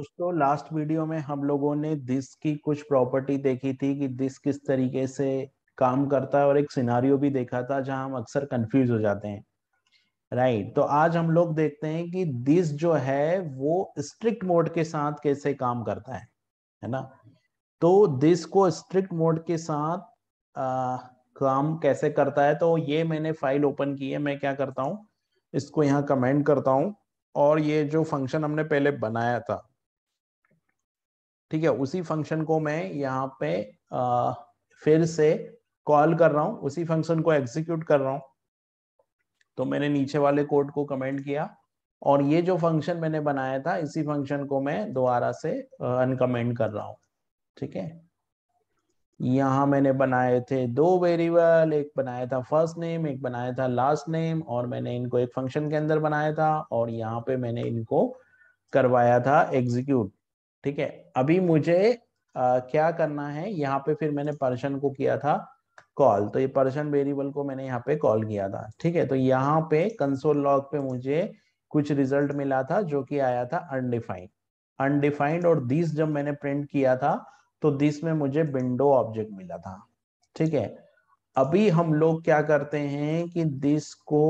दोस्तों last video में हम लोगों ने दिस की कुछ प्रॉपर्टी देखी थी कि दिस किस तरीके से काम करता है और एक सिनारियो भी देखा था जहां हम अक्सर कंफ्यूज हो जाते हैं राइट right. तो आज हम लोग देखते हैं कि दिस जो है वो स्ट्रिक्ट मोड के साथ कैसे काम करता है है ना तो दिस को स्ट्रिक्ट मोड के साथ आ, काम कैसे करता है तो ये मैंने फाइल ओपन की है मैं क्या करता हूँ इसको यहाँ कमेंट करता हूँ और ये जो फंक्शन हमने पहले बनाया था ठीक है उसी फंक्शन को मैं यहाँ पे आ, फिर से कॉल कर रहा हूँ उसी फंक्शन को एग्जीक्यूट कर रहा हूँ तो मैंने नीचे वाले कोड को कमेंट किया और ये जो फंक्शन मैंने बनाया था इसी फंक्शन को मैं दोबारा से अनकमेंट कर रहा हूँ ठीक है यहाँ मैंने बनाए थे दो वेरिएबल एक बनाया था फर्स्ट नेम एक बनाया था लास्ट नेम और मैंने इनको एक फंक्शन के अंदर बनाया था और यहाँ पे मैंने इनको करवाया था एग्जीक्यूट ठीक है अभी मुझे आ, क्या करना है यहाँ पे फिर मैंने पर्सन को किया था कॉल तो ये पर्सन वेरिएबल को मैंने यहाँ पे कॉल किया था ठीक है तो यहाँ पे कंसोल लॉग पे मुझे कुछ रिजल्ट मिला था जो कि आया था अनडिफाइंड अनडिफाइंड और दिस जब मैंने प्रिंट किया था तो दिस में मुझे विंडो ऑब्जेक्ट मिला था ठीक है अभी हम लोग क्या करते हैं कि दिस को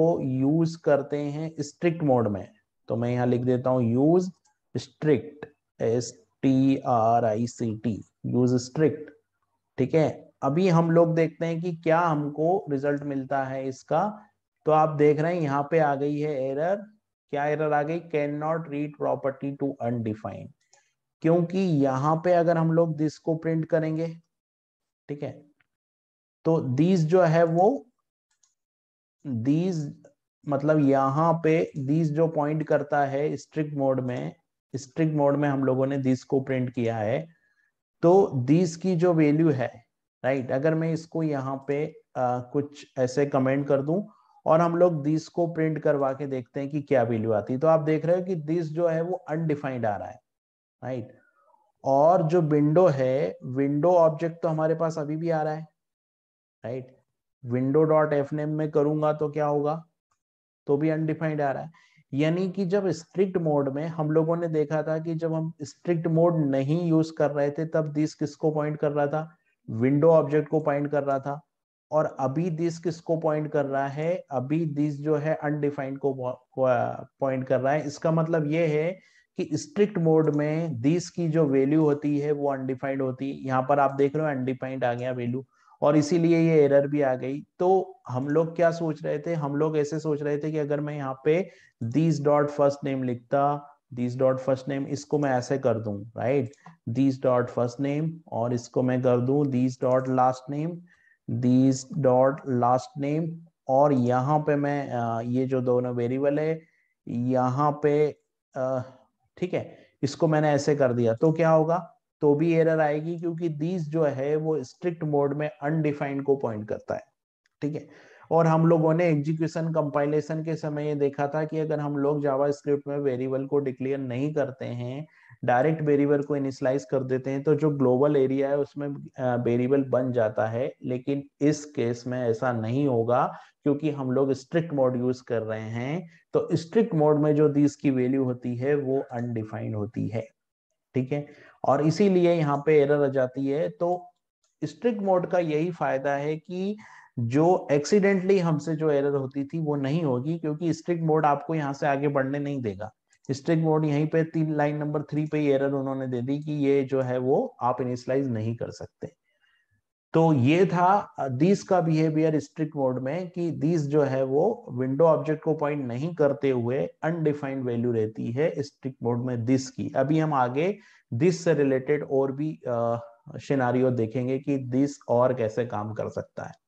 यूज करते हैं स्ट्रिक्ट मोड में तो मैं यहाँ लिख देता हूँ use strict S T R I C T use strict ठीक है अभी हम लोग देखते हैं कि क्या हमको रिजल्ट मिलता है इसका तो आप देख रहे हैं यहाँ पे आ गई है एरर क्या एरर आ गई can not read property to undefined क्योंकि यहाँ पे अगर हम लोग दिस को प्रिंट करेंगे ठीक है तो दीज जो है वो दीज मतलब यहाँ पे दीज जो पॉइंट करता है स्ट्रिक्ट मोड में स्ट्रिंग मोड में हम लोगों ने दिस को प्रिंट किया है तो दिस की जो वैल्यू है राइट अगर मैं इसको यहाँ पे आ, कुछ ऐसे कमेंट कर दूं और हम लोग दिस को प्रिंट करवा के देखते हैं कि क्या वैल्यू आती है तो आप देख रहे हो कि दिस जो है वो अनडिफाइंड आ रहा है राइट और जो विंडो है विंडो ऑब्जेक्ट तो हमारे पास अभी भी आ रहा है राइट विंडो डॉट एफ में करूंगा तो क्या होगा तो भी अनडिफाइंड आ रहा है यानी कि जब स्ट्रिक्ट मोड में हम लोगों ने देखा था कि जब हम स्ट्रिक्ट मोड नहीं यूज कर रहे थे तब दिस किसको पॉइंट कर रहा था विंडो ऑब्जेक्ट को पॉइंट कर रहा था और अभी दिस किसको पॉइंट कर रहा है अभी दिस जो है अनडिफाइंड को पॉइंट कर रहा है इसका मतलब ये है कि स्ट्रिक्ट मोड में दिस की जो वैल्यू होती है वो अनडिफाइंड होती है यहाँ पर आप देख रहे हो अनडिफाइंड आ गया वैल्यू और इसीलिए ये एरर भी आ गई तो हम लोग क्या सोच रहे थे हम लोग ऐसे सोच रहे थे कि अगर मैं यहाँ पे दीज डॉट फर्स्ट नेम लिखता दीज डॉट फर्स्ट नेम इसको मैं ऐसे कर दू right this dot first name और इसको मैं कर दू this dot last name this dot last name और यहाँ पे मैं ये जो दोनों वेरिएबल है यहाँ पे ठीक है इसको मैंने ऐसे कर दिया तो क्या होगा तो भी एरर आएगी क्योंकि दीज जो है वो स्ट्रिक्ट मोड में अनडिफाइंड को पॉइंट करता है ठीक है और हम लोगों ने एग्जीक्यूशन कंपाइलेशन के समय ये देखा था कि अगर हम लोग जावा स्क्रिप्ट में वेरिएबल को डिक्लेयर नहीं करते हैं डायरेक्ट वेरिएबल को इनिशलाइज कर देते हैं तो जो ग्लोबल एरिया है उसमें वेरिएबल बन जाता है लेकिन इस केस में ऐसा नहीं होगा क्योंकि हम लोग स्ट्रिक्ट मोड यूज कर रहे हैं तो स्ट्रिक्ट मोड में जो दीज की वैल्यू होती है वो अनडिफाइंड होती है ठीक है और इसीलिए यहाँ पे एरर आ जाती है तो स्ट्रिक्ट मोड का यही फायदा है कि जो एक्सीडेंटली हमसे जो एरर होती थी वो नहीं होगी क्योंकि स्ट्रिक्ट मोड आपको यहाँ से आगे बढ़ने नहीं देगा स्ट्रिक्ट मोड यहीं पे तीन लाइन नंबर थ्री पे एरर उन्होंने दे दी कि ये जो है वो आप इनिशलाइज नहीं कर सकते तो ये था दिस का बिहेवियर स्ट्रिक्ट मोड में कि दिस जो है वो विंडो ऑब्जेक्ट को पॉइंट नहीं करते हुए अनडिफाइंड वैल्यू रहती है स्ट्रिक्ट मोड में दिस की अभी हम आगे दिस से रिलेटेड और भी शिनारियों देखेंगे कि दिस और कैसे काम कर सकता है